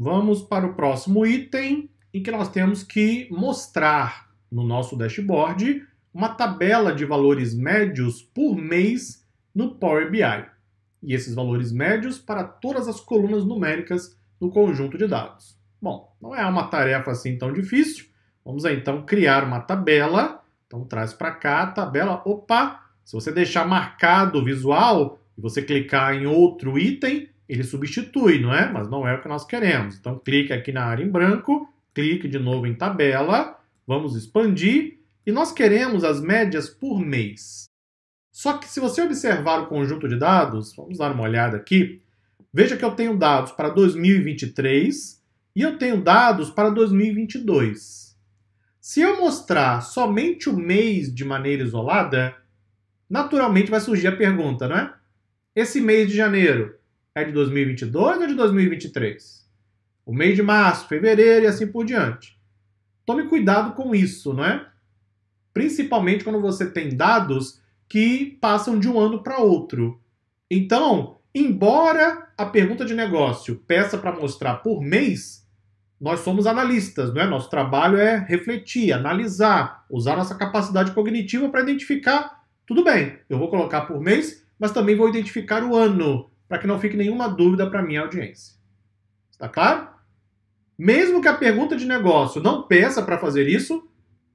Vamos para o próximo item, em que nós temos que mostrar no nosso dashboard uma tabela de valores médios por mês no Power BI. E esses valores médios para todas as colunas numéricas no conjunto de dados. Bom, não é uma tarefa assim tão difícil. Vamos então criar uma tabela. Então traz para cá a tabela. Opa! Se você deixar marcado o visual e você clicar em outro item, ele substitui, não é? Mas não é o que nós queremos. Então clique aqui na área em branco, clique de novo em tabela, vamos expandir e nós queremos as médias por mês. Só que se você observar o conjunto de dados, vamos dar uma olhada aqui, veja que eu tenho dados para 2023 e eu tenho dados para 2022. Se eu mostrar somente o mês de maneira isolada, naturalmente vai surgir a pergunta, não é? Esse mês de janeiro é de 2022 ou de 2023? O mês de março, fevereiro e assim por diante. Tome cuidado com isso, não é? Principalmente quando você tem dados que passam de um ano para outro. Então, embora a pergunta de negócio peça para mostrar por mês, nós somos analistas, não é? Nosso trabalho é refletir, analisar, usar nossa capacidade cognitiva para identificar. Tudo bem, eu vou colocar por mês, mas também vou identificar o ano para que não fique nenhuma dúvida para minha audiência. Está claro? Mesmo que a pergunta de negócio não peça para fazer isso,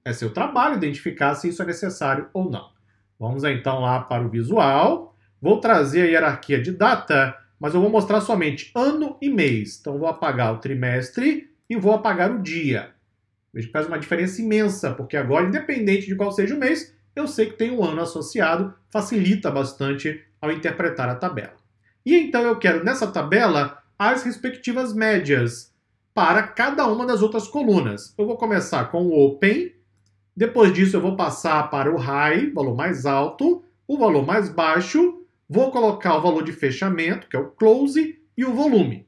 é seu trabalho identificar se isso é necessário ou não. Vamos então lá para o visual. Vou trazer a hierarquia de data, mas eu vou mostrar somente ano e mês. Então vou apagar o trimestre e vou apagar o dia. Veja que faz uma diferença imensa, porque agora, independente de qual seja o mês, eu sei que tem um ano associado, facilita bastante ao interpretar a tabela. E então eu quero nessa tabela as respectivas médias para cada uma das outras colunas. Eu vou começar com o open, depois disso eu vou passar para o high, valor mais alto, o valor mais baixo, vou colocar o valor de fechamento, que é o close, e o volume.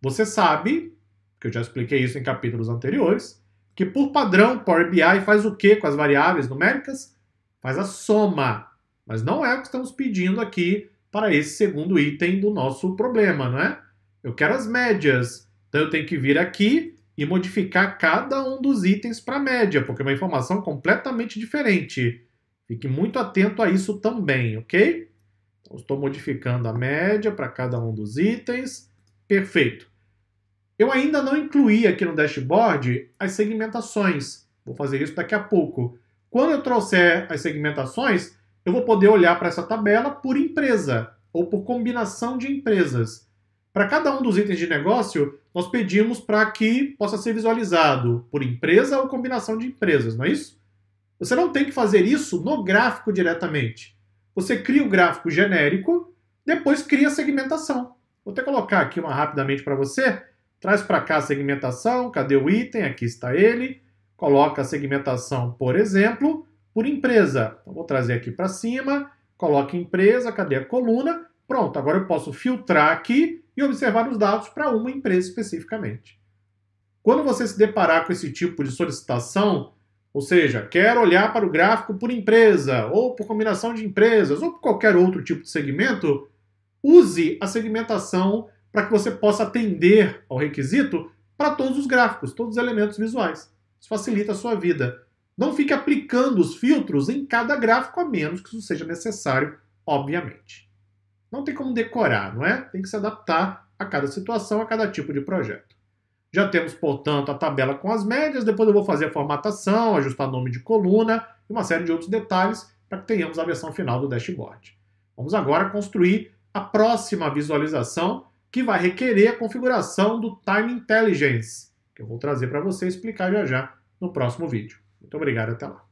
Você sabe, que eu já expliquei isso em capítulos anteriores, que por padrão Power BI faz o que com as variáveis numéricas? Faz a soma, mas não é o que estamos pedindo aqui para esse segundo item do nosso problema, não é? Eu quero as médias. Então eu tenho que vir aqui e modificar cada um dos itens para média, porque é uma informação completamente diferente. Fique muito atento a isso também, ok? Então, estou modificando a média para cada um dos itens. Perfeito. Eu ainda não incluí aqui no dashboard as segmentações. Vou fazer isso daqui a pouco. Quando eu trouxer as segmentações, eu vou poder olhar para essa tabela por empresa ou por combinação de empresas. Para cada um dos itens de negócio, nós pedimos para que possa ser visualizado por empresa ou combinação de empresas, não é isso? Você não tem que fazer isso no gráfico diretamente. Você cria o gráfico genérico, depois cria a segmentação. Vou até colocar aqui uma rapidamente para você. Traz para cá a segmentação, cadê o item? Aqui está ele. Coloca a segmentação, por exemplo, por empresa. Então, vou trazer aqui para cima, coloque empresa, cadê a coluna? Pronto, agora eu posso filtrar aqui e observar os dados para uma empresa especificamente. Quando você se deparar com esse tipo de solicitação, ou seja, quer olhar para o gráfico por empresa, ou por combinação de empresas, ou por qualquer outro tipo de segmento, use a segmentação para que você possa atender ao requisito para todos os gráficos, todos os elementos visuais. Isso facilita a sua vida. Não fique aplicando os filtros em cada gráfico, a menos que isso seja necessário, obviamente. Não tem como decorar, não é? Tem que se adaptar a cada situação, a cada tipo de projeto. Já temos, portanto, a tabela com as médias, depois eu vou fazer a formatação, ajustar nome de coluna e uma série de outros detalhes para que tenhamos a versão final do dashboard. Vamos agora construir a próxima visualização que vai requerer a configuração do Time Intelligence, que eu vou trazer para você explicar já já no próximo vídeo. Muito obrigado, até lá.